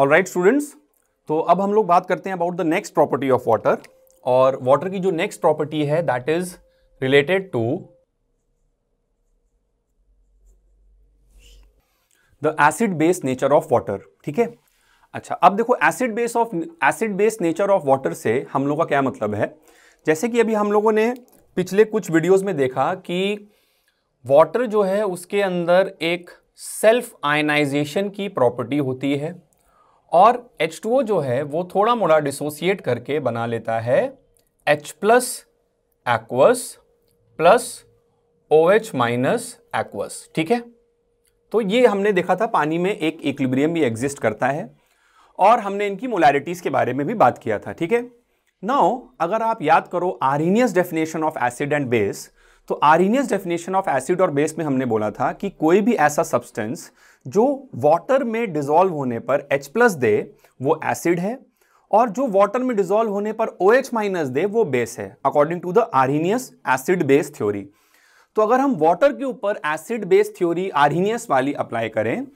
All right students तो अब हम लोग बात करते हैं about the next property of water और वाटर की जो नेक्स्ट प्रॉपर्टी है that is related to the acid base nature of water ठीक है अच्छा अब देखो acid base of acid base nature of water से हम लोग का क्या मतलब है जैसे कि अभी हम लोगों ने पिछले कुछ वीडियोस में देखा कि वाटर जो है उसके अंदर एक सेल्फ आयनाइजेशन की प्रॉपर्टी होती है और H2O जो है वो थोड़ा मोड़ा डिसोसिएट करके बना लेता है H plus aqueous plus O H minus aqueous ठीक है तो ये हमने देखा था पानी में एक इक्लिब्रियम भी एग्जिस्ट करता है और हमने इनकी मोलैरिटीज़ के बारे में भी बात किया था ठीक है नाउ अगर आप याद करो Arrhenius definition of acid and base तो आरिनियस डेफिनेशन ऑफ एसिड और बेस में हमने बोला था कि कोई भी ऐसा सब्सटेंस जो वाटर में डिजोल्व होने पर H प्लस दे वो एसिड है और जो वाटर में डिजोल्व होने पर ओ एच माइनस दे वो बेस है according to the Arrhenius acid base theory तो अगर हम वाटर के ऊपर एसिड बेस थ्योरी आरिनियस वाली अप्लाई करें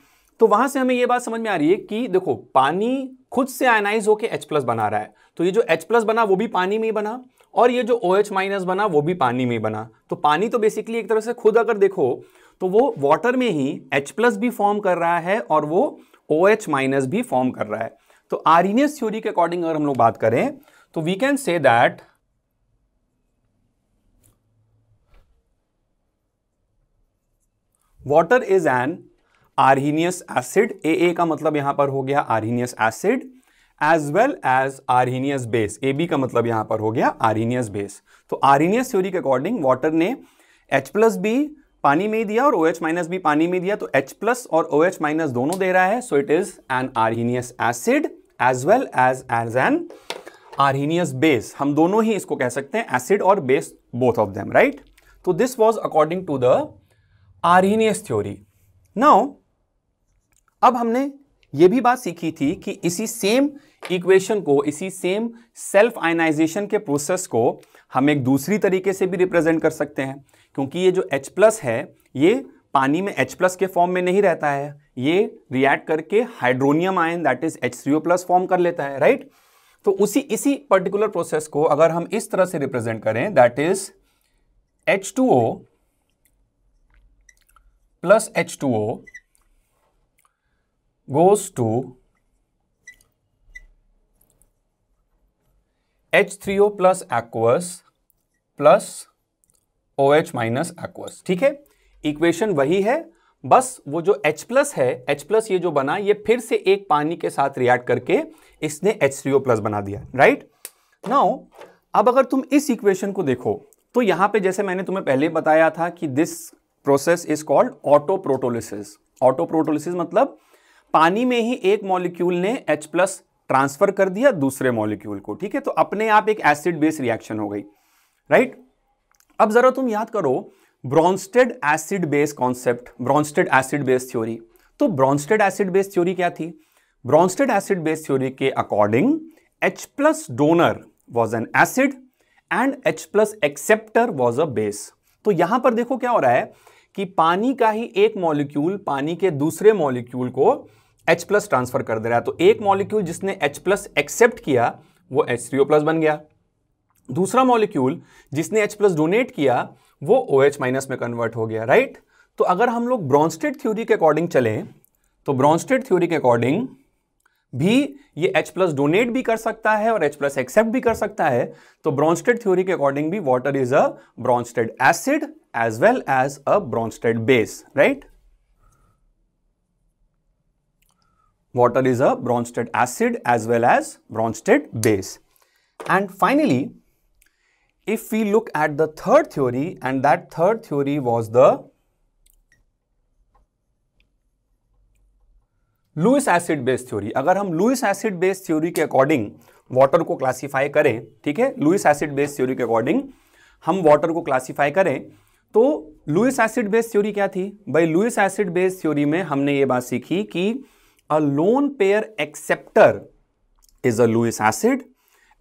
तो वहां से हमें यह बात समझ में आ रही है कि देखो पानी खुद से आयनाइज होकर H प्लस बना रहा है तो ये जो H प्लस बना वो भी पानी में ही बना और ये जो ओ OH माइनस बना वो भी पानी में बना तो पानी तो बेसिकली एक तरह से खुद अगर देखो तो वो वाटर में ही H प्लस भी फॉर्म कर रहा है और वो ओ OH माइनस भी फॉर्म कर रहा है तो आरिनियस थ्योरी के अकॉर्डिंग अगर हम लोग बात करें तो we can say that water is an Arrhenius acid A A का मतलब यहां पर हो गया Arrhenius acid as well as Arrhenius base A B का मतलब यहां पर हो गया आरहीनियस बेस तो आरहीनियस थ्योरी के अकॉर्डिंग वाटर ने एच प्लस बी पानी में दिया और ओ एच माइनस बी पानी में दिया तो एच प्लस और ओ एच माइनस दोनों दे रहा है so it is an Arrhenius acid as well as as an Arrhenius base हम दोनों ही इसको कह सकते हैं एसिड और base both of them right तो this was according to the Arrhenius theory now अब हमने ये भी बात सीखी थी कि इसी सेम इक्वेशन को इसी सेम सेल्फ आयनाइजेशन के प्रोसेस को हम एक दूसरी तरीके से भी रिप्रेजेंट कर सकते हैं क्योंकि ये जो H प्लस है ये पानी में H प्लस के फॉर्म में नहीं रहता है ये रिएक्ट करके hydronium ion that is H plus form कर लेता है राइट right? तो उसी इसी पर्टिकुलर प्रोसेस को अगर हम इस तरह से रिप्रेजेंट करें that is H two O plus H two O goes to H3O plus aqueous plus OH minus aqueous ठीक है इक्वेशन वही है बस वो जो H प्लस है H प्लस ये जो बना ये फिर से एक पानी के साथ रिएक्ट करके इसने H3O प्लस बना दिया राइट नाउ अब अगर तुम इस इक्वेशन को देखो तो यहां पे जैसे मैंने तुम्हें पहले बताया था कि this process is called autoprotolysis auto मतलब पानी में ही एक मॉलिक्यूल ने H प्लस ट्रांसफर कर दिया दूसरे मॉलिक्यूल को ठीक है तो अपने आप एक एसिड बेस रिएक्शन हो गई राइट अब जरा तुम याद करो Bronsted acid base concept Bronsted acid base theory तो ब्रॉन्स्टेड एसिड बेस थ्योरी क्या थी ब्रॉन्स्टेड एसिड बेस थ्योरी के according H plus donor was an acid and H plus acceptor was a base तो यहां पर देखो क्या हो रहा है कि पानी का ही एक मॉलिक्यूल पानी के दूसरे मॉलिक्यूल को H प्लस ट्रांसफर कर दे रहा है तो एक मॉलिक्यूल जिसने H प्लस एक्सेप्ट किया वो एच प्लस बन गया दूसरा मॉलिक्यूल जिसने H प्लस डोनेट किया वो ओ OH माइनस में कन्वर्ट हो गया राइट तो अगर हम लोग ब्रॉन्स्टेड थ्योरी के अकॉर्डिंग चलें तो ब्रॉन्स्टेड थ्योरी के अकॉर्डिंग भी ये H प्लस डोनेट भी कर सकता है और H प्लस एक्सेप्ट भी कर सकता है तो ब्रॉन्स्टेड थ्योरी के अकॉर्डिंग भी water is a Bronsted acid as well as a Bronsted base right Water is a Bronsted acid as well as Bronsted base. And finally, if we look at the third theory and that third theory was the Lewis acid base theory अगर हम Lewis acid base theory के according water को classify करें ठीक है Lewis acid base theory के according हम water को क्लासिफाई करें तो लुइस एसिड बेस थ्योरी क्या थी भाई लुइस एसिड बेस थ्योरी में हमने ये बात सीखी कि a lone pair acceptor is a Lewis acid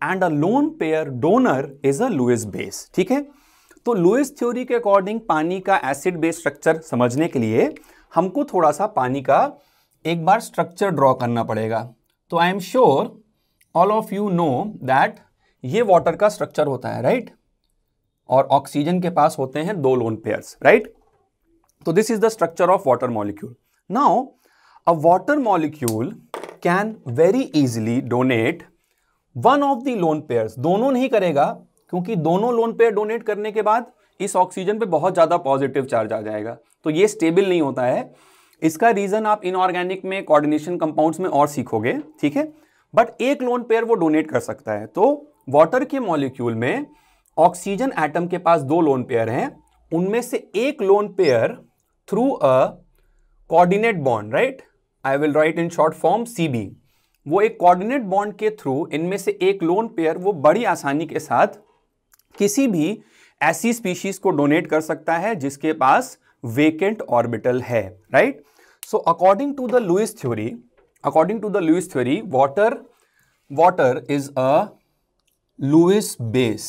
and a lone pair donor is a Lewis base ठीक है तो लुइस थ्योरी के अकॉर्डिंग पानी का एसिड बेस स्ट्रक्चर समझने के लिए हमको थोड़ा सा पानी का एक बार स्ट्रक्चर ड्रॉ करना पड़ेगा तो I am sure all of you know that ये वाटर का स्ट्रक्चर होता है राइट और ऑक्सीजन के पास होते हैं दो लोन पेयर्स राइट तो this is the structure of water molecule now a water molecule can very easily donate one of the lone pair दोनों नहीं करेगा क्योंकि दोनों लोन पेयर डोनेट करने के बाद इस ऑक्सीजन पे बहुत ज़्यादा पॉजिटिव चार्ज आ जाएगा तो ये स्टेबल नहीं होता है इसका रीज़न आप इनऑर्गेनिक में कोऑर्डिनेशन कंपाउंड्स में और सीखोगे ठीक है बट एक लोन पेयर वो डोनेट कर सकता है तो वाटर के मॉलिक्यूल में ऑक्सीजन एटम के पास दो लोन पेयर हैं उनमें से एक lone pair through a coordinate bond right I will write in short form C B वो एक कोऑर्डिनेट बॉन्ड के थ्रू इनमें से एक लोन पेयर वो बड़ी आसानी के साथ किसी भी ऐसी स्पीशीज को डोनेट कर सकता है जिसके पास वेकेंट ऑर्बिटल है right so according to the Lewis theory according to the Lewis theory water water is a Lewis base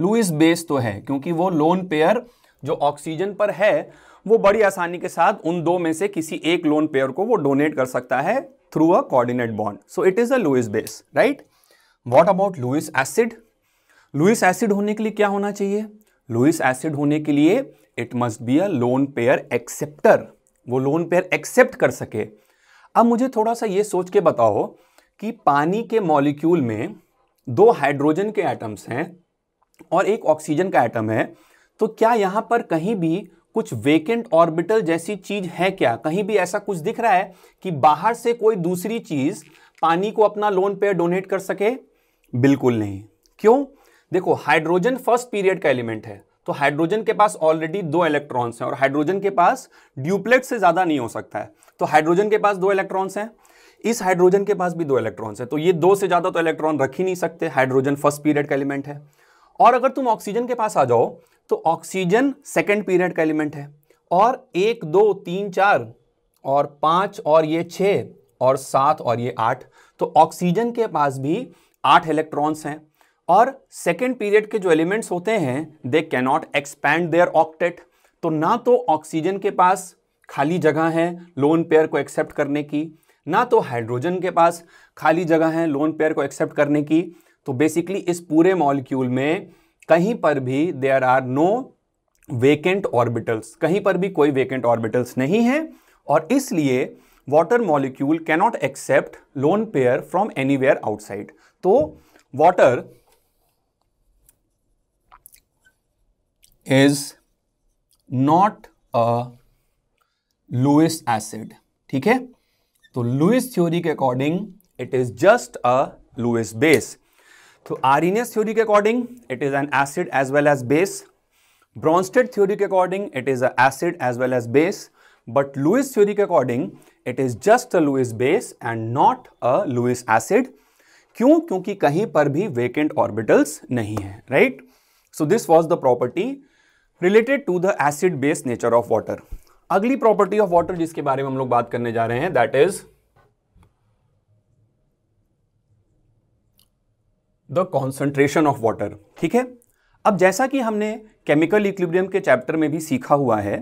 Lewis base तो है क्योंकि वो लोन पेयर जो ऑक्सीजन पर है वो बड़ी आसानी के साथ उन दो में से किसी एक लोन पेयर को वो डोनेट कर सकता है through a coordinate bond so it is a Lewis base right what about Lewis acid Lewis acid होने के लिए क्या होना चाहिए लुइस एसिड होने के लिए it must be a lone pair acceptor वो लोन पेयर एक्सेप्ट कर सके अब मुझे थोड़ा सा ये सोच के बताओ कि पानी के मॉलिक्यूल में दो हाइड्रोजन के एटम्स हैं और एक ऑक्सीजन का एटम है तो क्या यहाँ पर कहीं भी कुछ वेकेंट ऑर्बिटल जैसी चीज है क्या कहीं भी ऐसा कुछ दिख रहा है कि बाहर से कोई दूसरी चीज पानी को अपना लोन पेयर डोनेट कर सके बिल्कुल नहीं क्यों देखो हाइड्रोजन फर्स्ट पीरियड का एलिमेंट है तो हाइड्रोजन के पास ऑलरेडी दो इलेक्ट्रॉन्स हैं और हाइड्रोजन के पास ड्यूप्लेट से ज़्यादा नहीं हो सकता है तो हाइड्रोजन के पास दो इलेक्ट्रॉन्स हैं इस हाइड्रोजन के पास भी दो इलेक्ट्रॉन्स हैं तो ये दो से ज़्यादा तो इलेक्ट्रॉन रख ही नहीं सकते हाइड्रोजन फर्स्ट पीरियड का एलिमेंट है और अगर तुम ऑक्सीजन के पास आ जाओ तो ऑक्सीजन सेकेंड पीरियड का एलिमेंट है और एक दो तीन चार और पाँच और ये छः और सात और ये आठ तो ऑक्सीजन के पास भी आठ इलेक्ट्रॉन्स हैं और सेकेंड पीरियड के जो एलिमेंट्स होते हैं they cannot expand their octet तो ना तो ऑक्सीजन के पास खाली जगह है लोन पेयर को एक्सेप्ट करने की ना तो हाइड्रोजन के पास खाली जगह है लोन पेयर को एक्सेप्ट करने की तो बेसिकली इस पूरे मॉलिक्यूल में कहीं पर भी there are no vacant orbitals कहीं पर भी कोई वेकेंट ऑर्बिटल्स नहीं है और इसलिए water molecule cannot accept lone pair from anywhere outside तो water is not a Lewis acid ठीक है तो लुइस थ्योरी के according it is just a Lewis base तो आरिनियस थ्योरी के according it is an acid as well as base Bronsted theory के according it is a acid as well as base but Lewis theory के according it is just a Lewis base and not a Lewis acid क्यों क्योंकि कहीं पर भी vacant orbitals नहीं है right so this was the property related to the acid base nature of water अगली property of water जिसके बारे में हम लोग बात करने जा रहे हैं that is the concentration of water ठीक है अब जैसा कि हमने केमिकल इक्विबियम के चैप्टर में भी सीखा हुआ है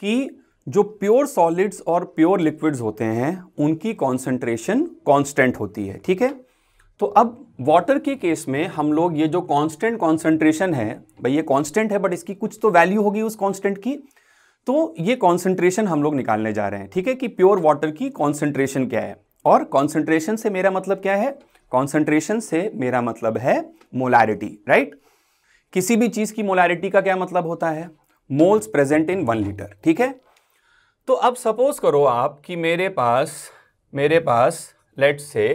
कि जो प्योर सॉलिड्स और प्योर लिक्विड्स होते हैं उनकी कॉन्सेंट्रेशन कॉन्स्टेंट होती है ठीक है तो अब वाटर के केस में हम लोग ये जो कांस्टेंट कॉन्सेंट्रेशन है भाई ये कांस्टेंट है बट इसकी कुछ तो वैल्यू होगी उस कांस्टेंट की तो ये कॉन्सेंट्रेशन हम लोग निकालने जा रहे हैं ठीक है कि प्योर वाटर की कॉन्सेंट्रेशन क्या है और कॉन्सेंट्रेशन से मेरा मतलब क्या है कॉन्सेंट्रेशन से मेरा मतलब है मोलारिटी राइट किसी भी चीज की मोलारिटी का क्या मतलब होता है moles present in one litre ठीक है तो अब सपोज करो आप कि मेरे पास मेरे पास let say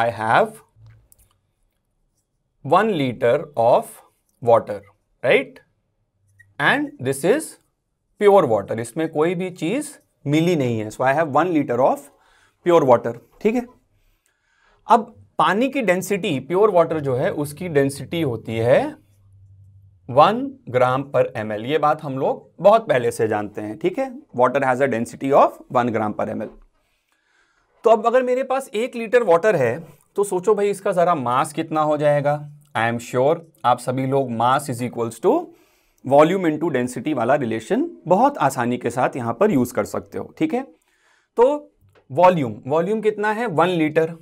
I have one litre of water right and this is pure water इसमें कोई भी चीज मिली नहीं है so I have one litre of pure water ठीक है अब पानी की डेंसिटी प्योर वाटर जो है उसकी डेंसिटी होती है वन ग्राम पर एम ये बात हम लोग बहुत पहले से जानते हैं ठीक है water has a density of one gram per M तो अब अगर मेरे पास एक लीटर वाटर है तो सोचो भाई इसका ज़रा मास कितना हो जाएगा आई एम श्योर आप सभी लोग mass is equals to volume into density वाला रिलेशन बहुत आसानी के साथ यहाँ पर यूज़ कर सकते हो ठीक है तो वॉल्यूम वॉल्यूम कितना है वन लीटर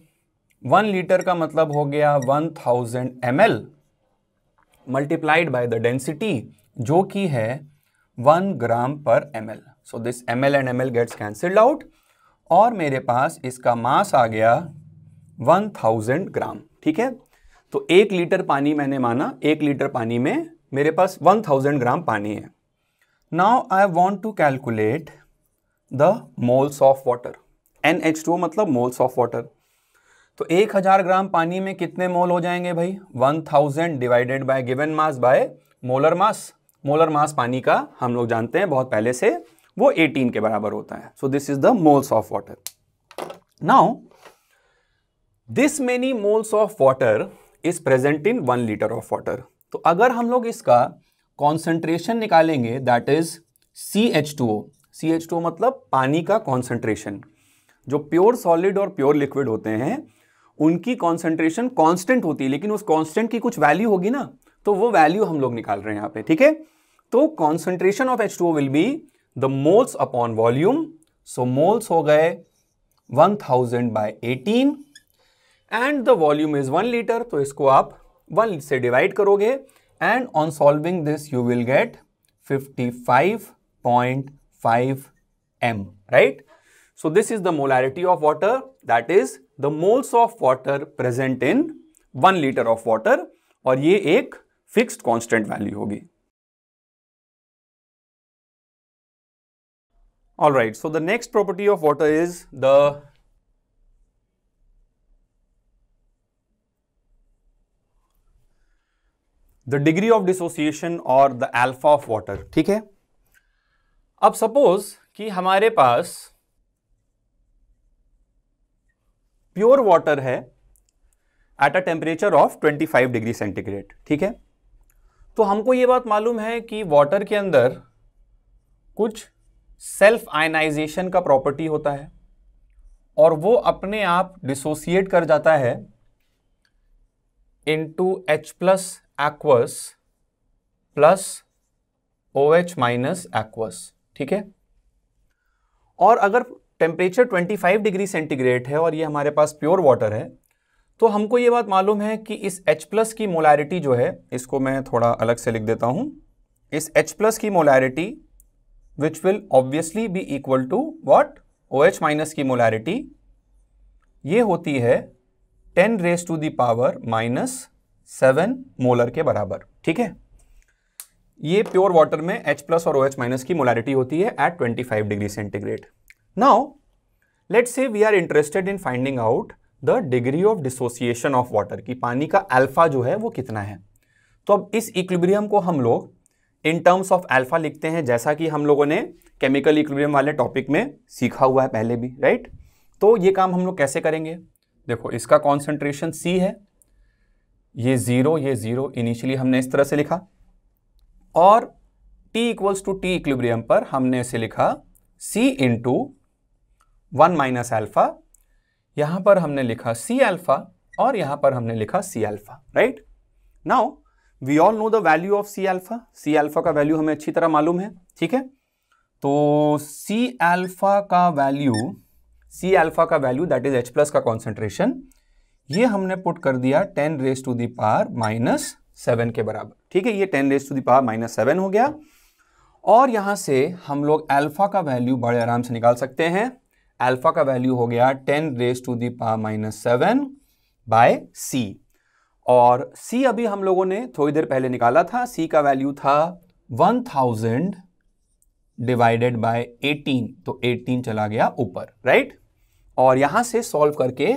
वन लीटर का मतलब हो गया one thousand M L multiplied by the density जो कि है one gram per M L so this M L and M L gets cancelled out और मेरे पास इसका मास आ गया वन थाउजेंड ग्राम ठीक है तो एक लीटर पानी मैंने माना एक लीटर पानी में मेरे पास वन थाउजेंड ग्राम पानी है now I want to calculate the moles of water n H two मतलब मोल्स ऑफ वाटर तो एक हज़ार ग्राम पानी में कितने मोल हो जाएंगे भाई one thousand divided by given mass by molar mass molar mass पानी का हम लोग जानते हैं बहुत पहले से वो 18 के बराबर होता है so this is the moles of water now this many moles of water is present in one litre of water तो अगर हम लोग इसका कॉन्सेंट्रेशन निकालेंगे that is C H two O C H two O मतलब पानी का concentration जो प्योर सॉलिड और प्योर लिक्विड होते हैं उनकी कॉन्सेंट्रेशन कॉन्स्टेंट होती है लेकिन उस कॉन्स्टेंट की कुछ वैल्यू होगी ना तो वो वैल्यू हम लोग निकाल रहे हैं यहाँ पे ठीक है तो concentration of H two will be the moles upon volume so moles हो गए 1000 thousand by eighteen and the volume is one litre तो इसको आप वन से डिवाइड करोगे and on solving this you will get 55.5 m so this is the molarity of of that is 55.5 the moles of water present in one liter of water, और ये एक fixed constant value होगी all right so the next property of water is the the degree of dissociation or the alpha of water ठीक है अब suppose कि हमारे पास प्योर वाटर है at a temperature of 25 degree centigrade ठीक है तो हमको ये बात मालूम है कि वाटर के अंदर कुछ सेल्फ आयनाइजेशन का प्रॉपर्टी होता है और वो अपने आप डिसोसिएट कर जाता है into H plus aqueous plus O H minus aqueous ठीक है और अगर टेम्परेचर 25 डिग्री सेंटीग्रेड है और ये हमारे पास प्योर वाटर है तो हमको ये बात मालूम है कि इस H प्लस की मोलैरिटी जो है इसको मैं थोड़ा अलग से लिख देता हूँ इस H प्लस की molarity which will obviously be equal to what O H minus की मोलैरिटी ये होती है ten raise to the power minus seven molar के बराबर ठीक है ये प्योर वाटर में H प्लस और OH माइनस की मोलैरिटी होती है at 25 degree centigrade Now, let's say we are interested in finding out the degree of dissociation of water कि पानी का अल्फा जो है वो कितना है तो अब इस इक्विब्रियम को हम लोग इन टर्म्स ऑफ अल्फा लिखते हैं जैसा कि हम लोगों ने केमिकल इक्विब्रियम वाले टॉपिक में सीखा हुआ है पहले भी राइट तो ये काम हम लोग कैसे करेंगे देखो इसका कॉन्सेंट्रेशन सी है ये ज़ीरो ये ज़ीरो इनिशियली हमने इस तरह से लिखा और T equals to T equilibrium पर हमने इसे लिखा C into one minus alpha यहां पर हमने लिखा सी एल्फ़ा और यहां पर हमने लिखा C alpha right now we all know the value of C alpha C alpha का वैल्यू हमें अच्छी तरह मालूम है ठीक है तो सी एल्फ़ा का वैल्यू सी एल्फ़ा का value that is H plus का कॉन्सेंट्रेशन ये हमने पुट कर दिया ten raise to power minus seven के बराबर ठीक है ये ten raise to the power minus seven हो गया और यहां से हम लोग एल्फ़ा का वैल्यू बड़े आराम से निकाल सकते हैं अल्फा का वैल्यू हो गया ten raise to the power minus seven by C और सी अभी हम लोगों ने थोड़ी देर पहले निकाला था सी का वैल्यू था one thousand divided by eighteen तो एटीन चला गया ऊपर राइट और यहां से सॉल्व करके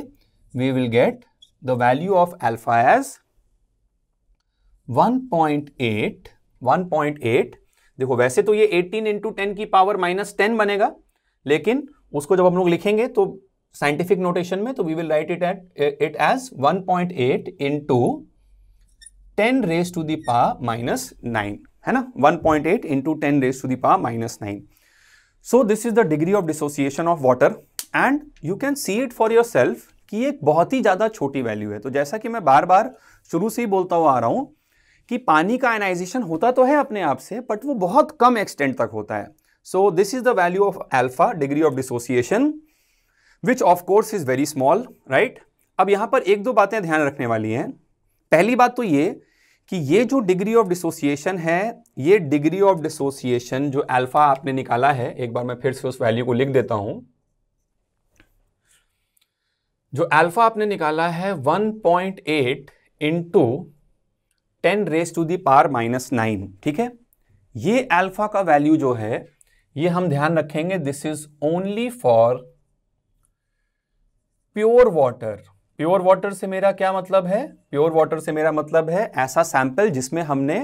we will get the value of alpha as 1.8 1.8 देखो वैसे तो ये 18 इंटू टेन की पावर माइनस टेन बनेगा लेकिन उसको जब हम लोग लिखेंगे तो साइंटिफिक नोटेशन में तो we will write it at it as 1.8 point eight into ten raise to दावा माइनस नाइन है ना 1.8 point eight into ten raise to दावा minus nine so this is the degree of dissociation of water and you can see it for yourself कि एक बहुत ही ज़्यादा छोटी value है तो जैसा कि मैं बार बार शुरू से ही बोलता हुआ आ रहा हूँ कि पानी का आयनाइजेशन होता तो है अपने आप से बट वो बहुत कम एक्सटेंट तक होता है So this is the value of alpha degree of dissociation which of course is very small right. अब यहां पर एक दो बातें ध्यान रखने वाली हैं पहली बात तो ये कि ये जो डिग्री ऑफ डिसोसिएशन है ये डिग्री ऑफ डिसोसिएशन जो अल्फा आपने निकाला है एक बार मैं फिर से उस वैल्यू को लिख देता हूं जो अल्फा आपने निकाला है 1.8 point eight into ten raise to power minus nine ठीक है ये अल्फा का वैल्यू जो है ये हम ध्यान रखेंगे this is only for pure water pure water से मेरा क्या मतलब है प्योर वाटर से मेरा मतलब है ऐसा सैंपल जिसमें हमने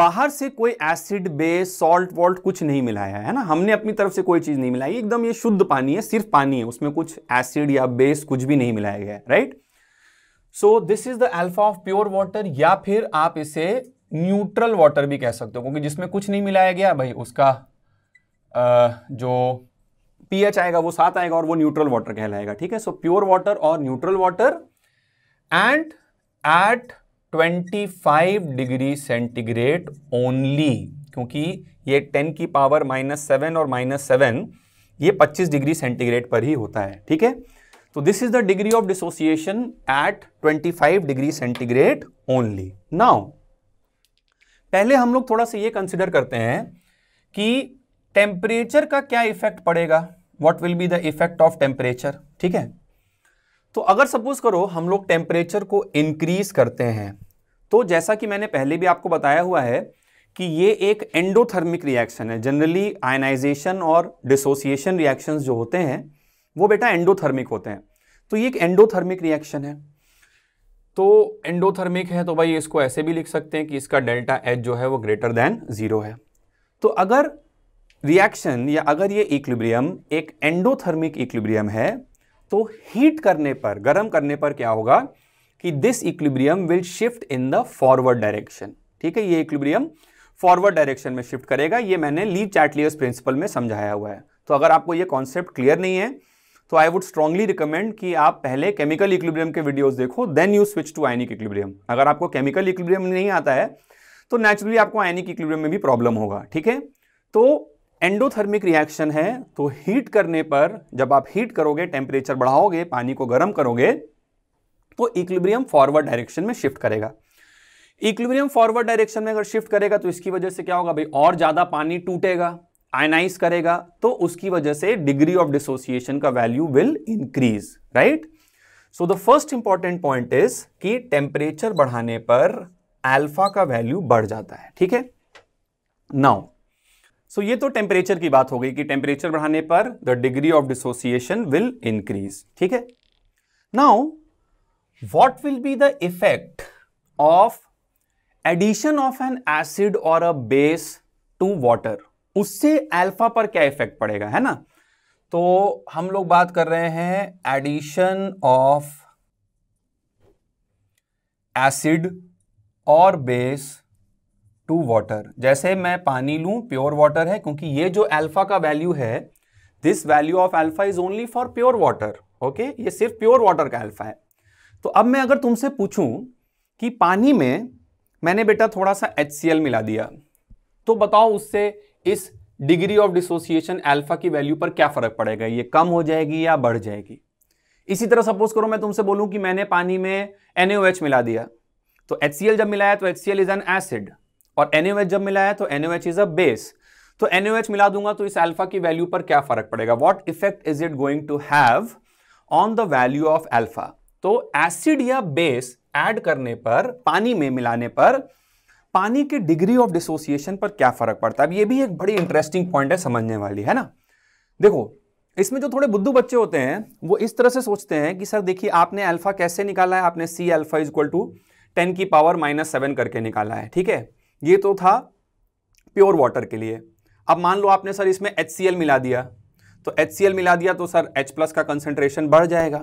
बाहर से कोई एसिड बेस सॉल्ट वॉल्ट कुछ नहीं मिलाया है ना हमने अपनी तरफ से कोई चीज़ नहीं मिलाई एकदम ये शुद्ध पानी है सिर्फ पानी है उसमें कुछ एसिड या बेस कुछ भी नहीं मिलाया गया right so this is the alpha of pure water या फिर आप इसे न्यूट्रल वाटर भी कह सकते हो क्योंकि जिसमें कुछ नहीं मिलाया गया भाई उसका जो पीएच आएगा वो सात आएगा और वो न्यूट्रल वाटर कहलाएगा ठीक है सो प्योर वाटर और neutral water and at 25 degree centigrade only क्योंकि ये 10 की पावर माइनस सेवन और माइनस सेवन ये 25 डिग्री सेंटीग्रेड पर ही होता है ठीक है तो this is the degree of dissociation at 25 degree centigrade only now पहले हम लोग थोड़ा सा ये कंसिडर करते हैं कि टेम्परेचर का क्या इफेक्ट पड़ेगा what will be the effect of temperature ठीक है तो अगर सपोज करो हम लोग टेम्परेचर को इंक्रीज करते हैं तो जैसा कि मैंने पहले भी आपको बताया हुआ है कि ये एक एंडोथर्मिक रिएक्शन है जनरली आयनाइजेशन और डिसोसिएशन रिएक्शंस जो होते हैं वो बेटा एंडोथर्मिक होते हैं तो ये एक एंडोथर्मिक रिएक्शन है तो एंडोथर्मिक है तो भाई इसको ऐसे भी लिख सकते हैं कि इसका डेल्टा एच जो है वो ग्रेटर देन ज़ीरो है तो अगर रिएक्शन या अगर ये इक्विब्रियम एक एंडोथर्मिक इक्विब्रियम है तो हीट करने पर गर्म करने पर क्या होगा कि this equilibrium will shift in the forward direction ठीक है ये इक्विब्रियम फॉरवर्ड डायरेक्शन में शिफ्ट करेगा ये मैंने ली चैटलियस प्रिंसिपल में समझाया हुआ है तो अगर आपको ये कॉन्सेप्ट क्लियर नहीं है तो आई वुड स्ट्रांगली रिकमेंड कि आप पहले केमिकल इक्विब्रियम के वीडियोस देखो then you switch to ionic equilibrium अगर आपको केमिकल इक्विब्रियम नहीं आता है तो नेचुरली आपको आयनिक इक्विलिब्रियम में भी प्रॉब्लम होगा ठीक है तो एंडोथर्मिक रिएक्शन है तो हीट करने पर जब आप हीट करोगे टेम्परेचर बढ़ाओगे पानी को गर्म करोगे तो इक्विलिब्रियम फॉरवर्ड डायरेक्शन में शिफ्ट करेगा इक्विलिब्रियम फॉरवर्ड डायरेक्शन में अगर शिफ्ट करेगा तो इसकी वजह से क्या होगा भाई और ज़्यादा पानी टूटेगा आयनाइज करेगा तो उसकी वजह से डिग्री ऑफ डिसोसिएशन का value will increase right so the first important point is कि टेम्परेचर बढ़ाने पर एल्फा का वैल्यू बढ़ जाता है ठीक है नाउ सो ये तो टेम्परेचर की बात हो गई कि टेम्परेचर बढ़ाने पर the degree of dissociation will increase ठीक है now what will be the effect of addition of an acid और अ बेस टू वॉटर उससे एल्फा पर क्या इफेक्ट पड़ेगा है ना तो हम लोग बात कर रहे हैं एडिशन ऑफ एसिड और बेस टू वाटर जैसे मैं पानी लूँ प्योर वाटर है क्योंकि ये जो अल्फा का वैल्यू है this value of alpha is only for pure water okay ये सिर्फ प्योर वाटर का अल्फा है तो अब मैं अगर तुमसे पूछूं कि पानी में मैंने बेटा थोड़ा सा एच मिला दिया तो बताओ उससे इस डिग्री ऑफ डिसोसिएशन अल्फा की वैल्यू पर क्या फर्क पड़ेगा ये कम हो जाएगी या बढ़ जाएगी इसी तरह सपोज करो मैं तुमसे बोलूं कि मैंने पानी में एन मिला दिया तो एच जब मिलाया तो एच इज एन एसिड और एन जब मिलाया तो एन इज अ बेस तो एन मिला दूंगा तो इस अल्फा की वैल्यू पर क्या फर्क पड़ेगा what effect is it going to have on the value of alpha तो एसिड या बेस ऐड करने पर पानी में मिलाने पर पानी के डिग्री ऑफ डिसोसिएशन पर क्या फर्क पड़ता है अब ये भी एक बड़ी इंटरेस्टिंग पॉइंट है समझने वाली है ना देखो इसमें जो थोड़े बुद्धू बच्चे होते हैं वो इस तरह से सोचते हैं कि सर देखिए आपने अल्फा कैसे निकाला है आपने C alpha is equal to ten की पावर माइनस सेवन करके निकाला है ठीक है ये तो था प्योर वाटर के लिए अब मान लो आपने सर इसमें एच मिला दिया तो एच मिला दिया तो सर एच प्लस का कंसेंट्रेशन बढ़ जाएगा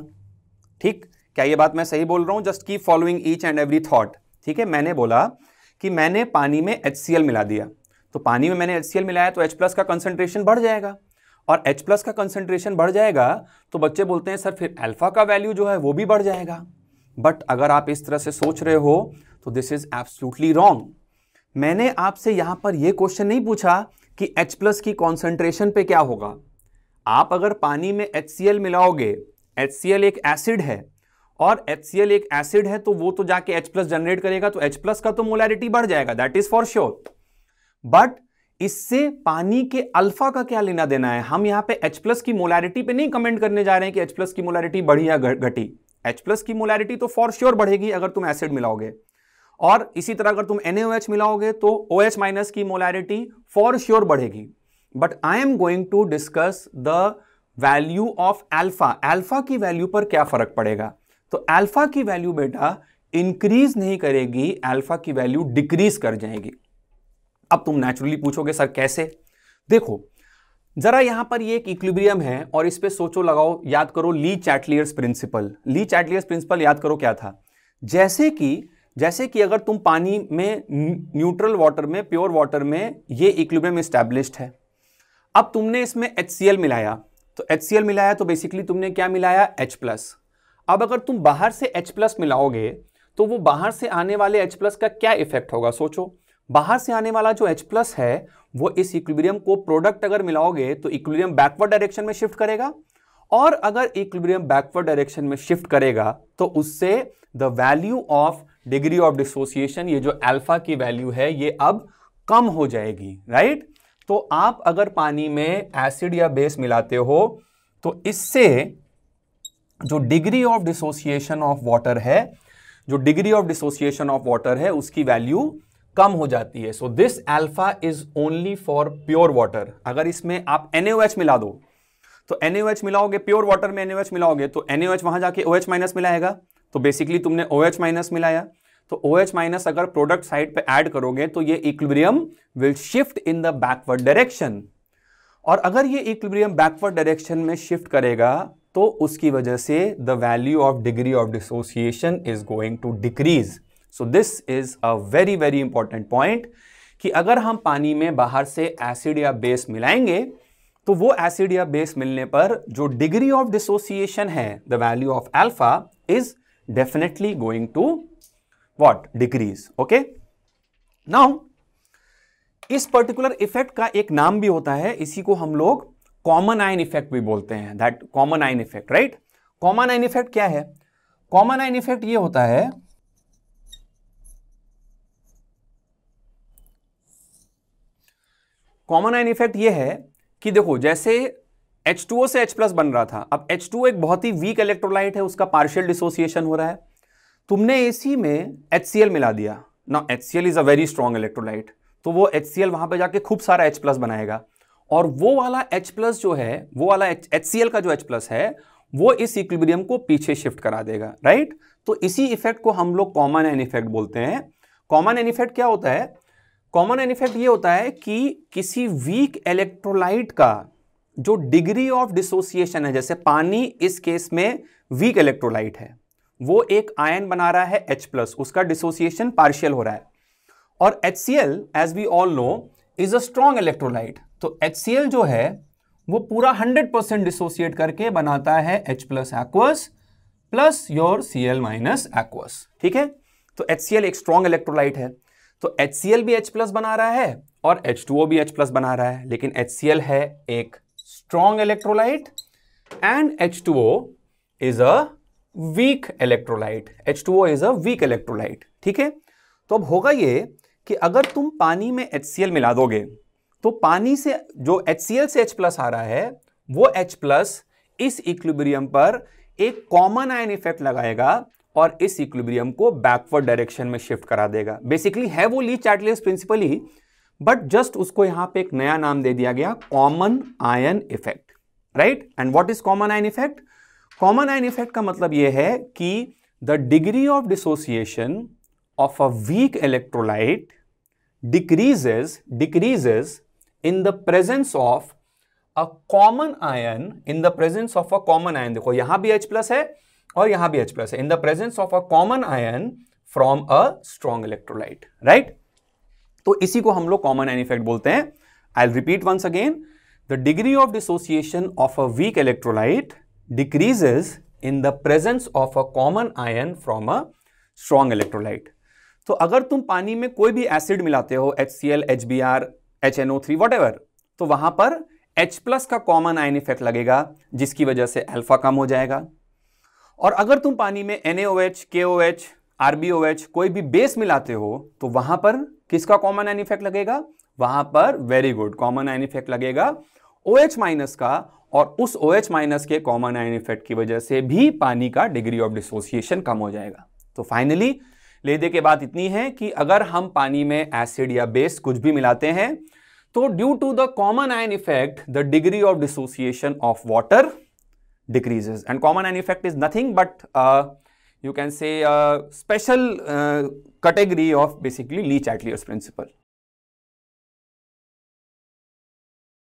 ठीक क्या ये बात मैं सही बोल रहा हूँ just keep following each and every thought ठीक है मैंने बोला कि मैंने पानी में एच मिला दिया तो पानी में मैंने एच मिलाया तो एच प्लस का कंसनट्रेशन बढ़ जाएगा और एच प्लस का कंसनट्रेशन बढ़ जाएगा तो बच्चे बोलते हैं सर फिर एल्फा का वैल्यू जो है वो भी बढ़ जाएगा बट अगर आप इस तरह से सोच रहे हो तो दिस इज एब्सोल्युटली रॉन्ग मैंने आपसे यहां पर यह क्वेश्चन नहीं पूछा कि H प्लस की कॉन्सेंट्रेशन पे क्या होगा आप अगर पानी में एच मिलाओगे एच एक एसिड है और एच एक एसिड है तो वो तो जाके H प्लस जनरेट करेगा तो H प्लस का तो मोलैरिटी बढ़ जाएगा that is for sure but इससे पानी के अल्फा का क्या लेना देना है हम यहाँ पे H प्लस की मोलैरिटी पे नहीं कमेंट करने जा रहे हैं कि H प्लस की मोलैरिटी बढ़ी या घटी H प्लस की मोलैरिटी तो फॉर श्योर बढ़ेगी अगर तुम एसिड मिलाओगे और इसी तरह अगर तुम एन मिलाओगे तो ओ OH माइनस की मोलैरिटी फॉर श्योर बढ़ेगी but I am going to discuss the value of alpha alpha की वैल्यू पर क्या फर्क पड़ेगा तो एल्फा की वैल्यू बेटा इंक्रीज नहीं करेगी एल्फा की वैल्यू डिक्रीज कर जाएगी अब तुम नेचुरली पूछोगे सर कैसे देखो जरा यहां पर ये एक इक्विब्रियम है और इस पर सोचो लगाओ याद करो ली चैटलियर्स प्रिंसिपल ली चैटलियर्स प्रिंसिपल याद करो क्या था जैसे कि जैसे कि अगर तुम पानी में न्यूट्रल वाटर में प्योर वाटर में ये इक्विलिब्रियम इस्टेब्लिश्ड है अब तुमने इसमें एच मिलाया तो एच मिलाया तो बेसिकली तुमने क्या मिलाया एच प्लस अब अगर तुम बाहर से एच प्लस मिलाओगे तो वो बाहर से आने वाले एच प्लस का क्या इफेक्ट होगा सोचो बाहर से आने वाला जो H प्लस है वो इस इक्विलिब्रियम को प्रोडक्ट अगर मिलाओगे तो इक्विलिब्रियम बैकवर्ड डायरेक्शन में शिफ्ट करेगा और अगर इक्विलिब्रियम बैकवर्ड डायरेक्शन में शिफ्ट करेगा तो उससे the value of degree of dissociation ये जो अल्फा की वैल्यू है ये अब कम हो जाएगी राइट तो आप अगर पानी में एसिड या बेस मिलाते हो तो इससे जो degree of dissociation of water है जो degree of dissociation of water है उसकी वैल्यू कम हो जाती है so this alpha is only for pure water अगर इसमें आप एन मिला दो तो एन मिलाओगे प्योर वाटर में एन मिलाओगे तो NaOH वहां जाके ओ OH माइनस मिलाएगा तो बेसिकली तुमने ओ OH माइनस मिलाया तो ओ OH माइनस अगर प्रोडक्ट साइड पे ऐड करोगे तो ये equilibrium will shift in the backward direction और अगर ये इक्विलिब्रियम बैकवर्ड डायरेक्शन में शिफ्ट करेगा तो उसकी वजह से the value of degree of dissociation is going to decrease so this is a very very important point कि अगर हम पानी में बाहर से एसिड या बेस मिलाएंगे तो वो एसिड या बेस मिलने पर जो डिग्री ऑफ डिसोसिएशन है the value of alpha is definitely going to what decrease okay now इस पर्टिकुलर इफेक्ट का एक नाम भी होता है इसी को हम लोग कॉमन आयन इफेक्ट भी बोलते हैं that common ion effect right common ion effect क्या है कॉमन आयन इफेक्ट ये होता है कॉमन आयन इफेक्ट ये है कि देखो जैसे H2O से H प्लस बन रहा था अब H2O एक बहुत ही वीक इलेक्ट्रोलाइट है उसका पार्शियल डिसोसिएशन हो रहा है तुमने इसी में HCl मिला दिया ना HCl is a very strong electrolyte तो वो HCl वहां पे जाके खूब सारा H प्लस बनाएगा और वो वाला H प्लस जो है वो वाला HCl का जो H प्लस है वो इस इक्विलिब्रियम को पीछे शिफ्ट करा देगा राइट तो इसी इफेक्ट को हम लोग कॉमन एन इफेक्ट बोलते हैं कॉमन एन इफेक्ट क्या होता है कॉमन एन इफेक्ट ये होता है कि किसी वीक इलेक्ट्रोलाइट का जो डिग्री ऑफ डिसोसिएशन है जैसे पानी इस केस में वीक इलेक्ट्रोलाइट है वो एक आयन बना रहा है H प्लस उसका डिसोसिएशन पार्शियल हो रहा है और H C L as we all know is a strong electrolyte तो एच सी एल जो है वो पूरा 100 परसेंट डिसोसिएट करके बनाता है H plus aqueous plus your C L minus aqueous ठीक है तो एच सी एल एक स्ट्रॉन्ग इलेक्ट्रोलाइट है तो एच सी एल भी H प्लस बना रहा है और एच टू ओ भी H प्लस बना रहा है लेकिन एच सी एल है एक strong electrolyte and H2O is a weak electrolyte. H2O is a weak electrolyte. ठीक है तो अब होगा ये कि अगर तुम पानी में HCl मिला दोगे तो पानी से जो HCl से H प्लस आ रहा है वो H प्लस इस इक्विब्रियम पर एक कॉमन आयन इफेक्ट लगाएगा और इस इक्विब्रियम को बैकवर्ड डायरेक्शन में शिफ्ट करा देगा बेसिकली है वो ली चार्टलेस प्रिंसिपल ही बट जस्ट उसको यहां पे एक नया नाम दे दिया गया common ion effect right and what is common ion effect common ion effect का मतलब यह है कि the degree of dissociation of a weak electrolyte decreases decreases in the presence of a common ion in the presence of a common ion देखो यहां भी H plus है और यहां भी एच प्लस है in the presence of a common ion from a strong electrolyte right तो इसी को हम लोग कॉमन एन इफेक्ट बोलते हैं I repeat once again the degree of dissociation of a weak electrolyte decreases in the presence of a common ion from a strong electrolyte तो अगर तुम पानी में कोई भी एसिड मिलाते हो H C L H B R H N O three whatever तो वहां पर एच प्लस का कॉमन आयन इफेक्ट लगेगा जिसकी वजह से अल्फा कम हो जाएगा और अगर तुम पानी में एन ए ओ एच के ओ एच आरबीओएच कोई भी बेस मिलाते हो तो वहां पर किसका कॉमन आइन इफेक्ट लगेगा वहां पर very good common ion effect लगेगा ओ एच माइनस का और उस ओ एच माइनस के कॉमन आइन इफेक्ट की वजह से भी पानी का डिग्री ऑफ डिसोसिएशन कम हो जाएगा तो फाइनली लेदे के बाद इतनी है कि अगर हम पानी में एसिड या बेस कुछ भी मिलाते हैं तो due to the common ion effect the degree of dissociation of water decreases and common ion effect is nothing but you can say a special uh, category of basically Lee-Chateliers principle.